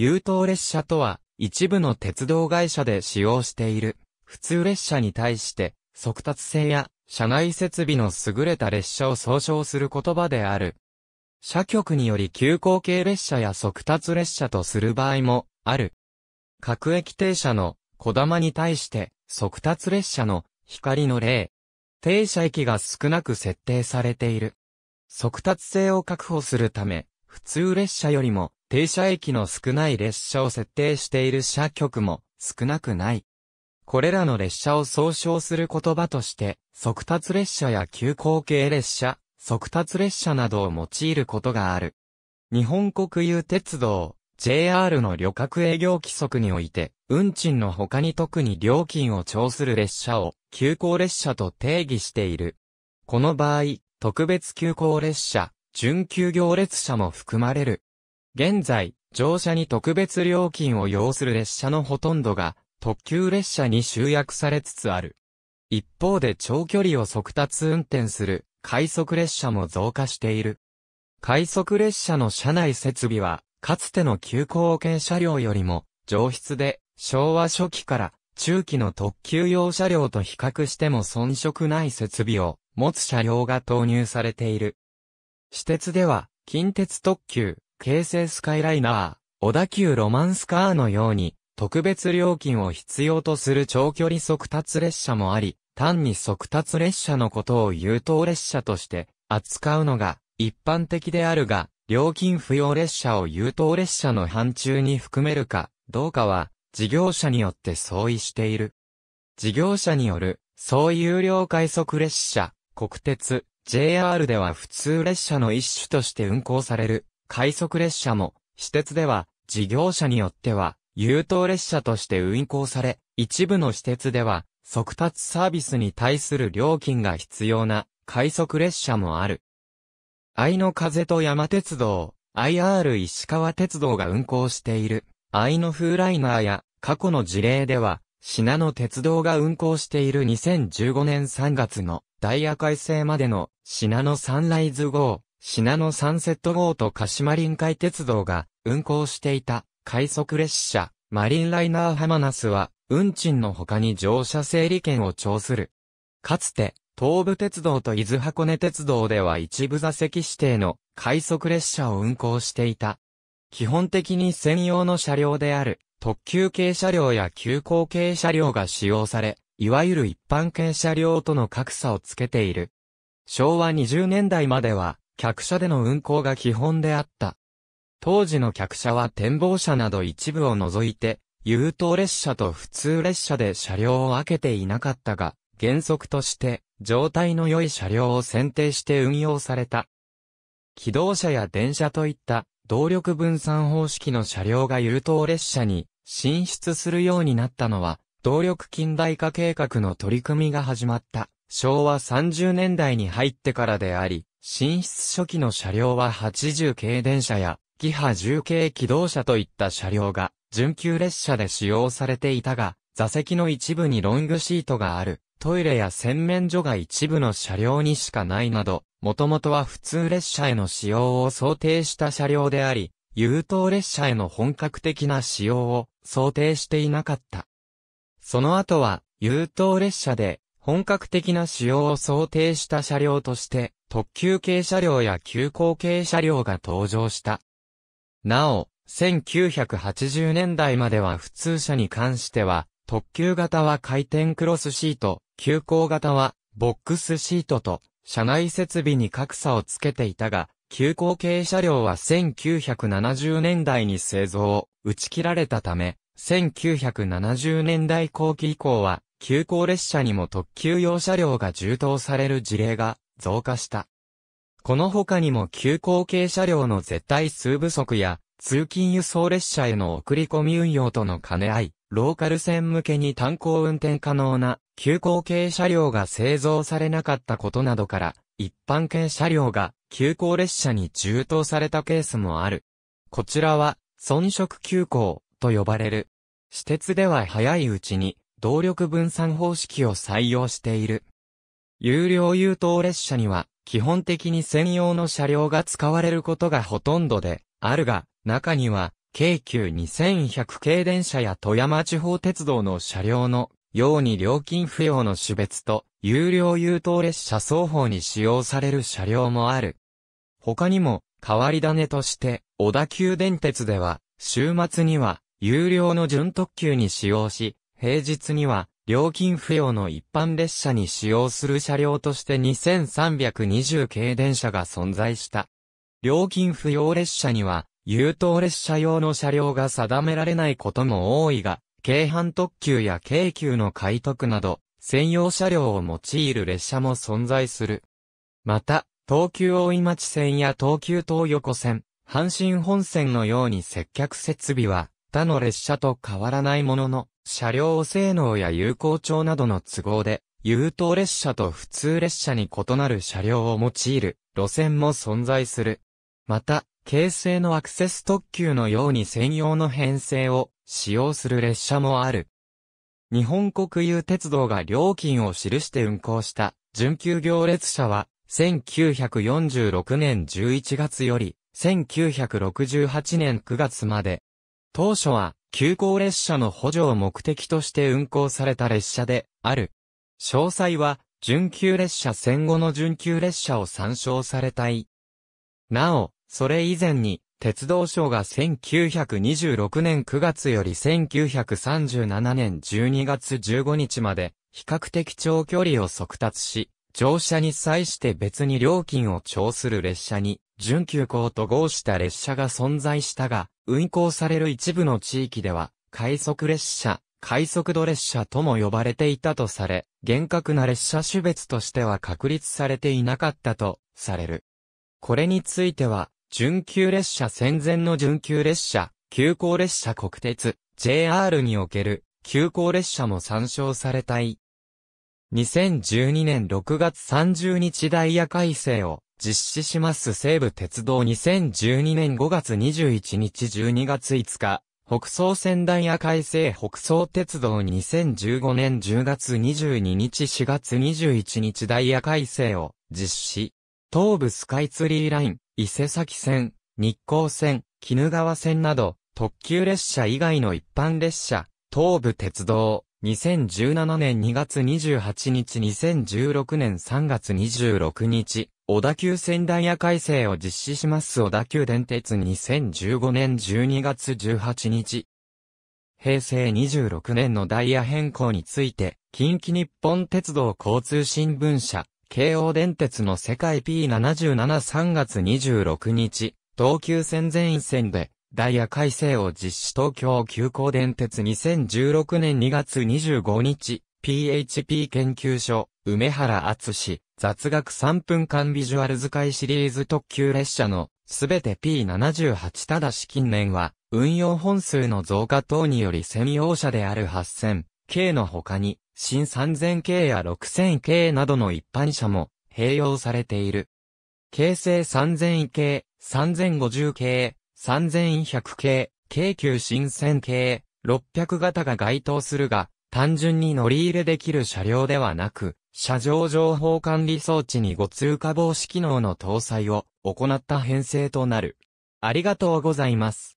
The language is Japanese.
優等列車とは、一部の鉄道会社で使用している、普通列車に対して、速達性や、車内設備の優れた列車を総称する言葉である。社局により急行系列車や速達列車とする場合も、ある。各駅停車の、小玉に対して、速達列車の、光の例。停車駅が少なく設定されている。速達性を確保するため、普通列車よりも停車駅の少ない列車を設定している車局も少なくない。これらの列車を総称する言葉として、速達列車や急行系列車、速達列車などを用いることがある。日本国有鉄道、JR の旅客営業規則において、運賃の他に特に料金を徴する列車を、急行列車と定義している。この場合、特別急行列車、準急行列車も含まれる。現在、乗車に特別料金を要する列車のほとんどが、特急列車に集約されつつある。一方で長距離を速達運転する、快速列車も増加している。快速列車の車内設備は、かつての急行券車両よりも、上質で、昭和初期から、中期の特急用車両と比較しても遜色ない設備を持つ車両が投入されている。私鉄では、近鉄特急、京成スカイライナー、小田急ロマンスカーのように、特別料金を必要とする長距離速達列車もあり、単に速達列車のことを優等列車として扱うのが一般的であるが、料金不要列車を優等列車の範疇に含めるかどうかは事業者によって相違している。事業者による総有料快速列車、国鉄、JR では普通列車の一種として運行される快速列車も、私鉄では、事業者によっては、優等列車として運行され、一部の私鉄では、速達サービスに対する料金が必要な、快速列車もある。愛の風と山鉄道、IR 石川鉄道が運行している、愛の風ライナーや、過去の事例では、品野鉄道が運行している2015年3月のダイヤ改正までの品野サンライズ号、品野サンセット号と鹿島臨海鉄道が運行していた快速列車マリンライナーハマナスは運賃の他に乗車整理券を調する。かつて東武鉄道と伊豆箱根鉄道では一部座席指定の快速列車を運行していた。基本的に専用の車両である特急系車両や急行系車両が使用され、いわゆる一般系車両との格差をつけている。昭和20年代までは客車での運行が基本であった。当時の客車は展望車など一部を除いて、優等列車と普通列車で車両を分けていなかったが、原則として、状態の良い車両を選定して運用された。機動車や電車といった動力分散方式の車両が優等列車に進出するようになったのは、動力近代化計画の取り組みが始まった昭和30年代に入ってからであり、進出初期の車両は80系電車や、キハ10系機動車といった車両が、準急列車で使用されていたが、座席の一部にロングシートがある、トイレや洗面所が一部の車両にしかないなど、もともとは普通列車への使用を想定した車両であり、優等列車への本格的な使用を想定していなかった。その後は、優等列車で本格的な使用を想定した車両として、特急系車両や急行系車両が登場した。なお、1980年代までは普通車に関しては、特急型は回転クロスシート、急行型はボックスシートと、車内設備に格差をつけていたが、急行系車両は1970年代に製造を打ち切られたため、1970年代後期以降は急行列車にも特急用車両が充当される事例が増加した。この他にも急行系車両の絶対数不足や、通勤輸送列車への送り込み運用との兼ね合い、ローカル線向けに単行運転可能な急行系車両が製造されなかったことなどから、一般系車両が急行列車に充当されたケースもある。こちらは、遜色急行と呼ばれる。私鉄では早いうちに動力分散方式を採用している。有料優等列車には、基本的に専用の車両が使われることがほとんどで、あるが、中には、京急2100系電車や富山地方鉄道の車両のように料金不要の種別と、有料優等列車双方に使用される車両もある。他にも、変わり種として、小田急電鉄では、週末には、有料の準特急に使用し、平日には、料金不要の一般列車に使用する車両として2320系電車が存在した。料金不要列車には、優等列車用の車両が定められないことも多いが、京阪特急や京急の快特など、専用車両を用いる列車も存在する。また、東急大井町線や東急東横線、阪神本線のように接客設備は、他の列車と変わらないものの、車両性能や有効長などの都合で、優等列車と普通列車に異なる車両を用いる路線も存在する。また、京成のアクセス特急のように専用の編成を使用する列車もある。日本国有鉄道が料金を記して運行した準急行列車は、1946年11月より、1968年9月まで、当初は、急行列車の補助を目的として運行された列車である。詳細は、準急列車戦後の準急列車を参照されたい。なお、それ以前に、鉄道省が1926年9月より1937年12月15日まで、比較的長距離を速達し、乗車に際して別に料金を徴する列車に準急行と号した列車が存在したが、運行される一部の地域では、快速列車、快速度列車とも呼ばれていたとされ、厳格な列車種別としては確立されていなかったとされる。これについては、準急列車戦前の準急列車、急行列車国鉄、JR における急行列車も参照されたい。2012年6月30日ダイヤ改正を実施します西武鉄道2012年5月21日12月5日、北総仙台や改正北総鉄道2015年10月22日4月21日ダイヤ改正を実施。東部スカイツリーライン、伊勢崎線、日光線、鬼怒川線など、特急列車以外の一般列車、東武鉄道、2017年2月28日2016年3月26日、小田急仙台ヤ改正を実施します小田急電鉄2015年12月18日。平成26年のダイヤ変更について、近畿日本鉄道交通新聞社、京王電鉄の世界 P773 月26日、東急線全員線で、ダイヤ改正を実施東京急行電鉄2016年2月25日、PHP 研究所、梅原厚氏、雑学3分間ビジュアル使いシリーズ特急列車の、すべて P78 ただし近年は、運用本数の増加等により専用車である8000、系の他に、新3000系や6000系などの一般車も併用されている。京成3000系、3050系、3100系、京急新線系、600型が該当するが、単純に乗り入れできる車両ではなく、車上情報管理装置にご通過防止機能の搭載を行った編成となる。ありがとうございます。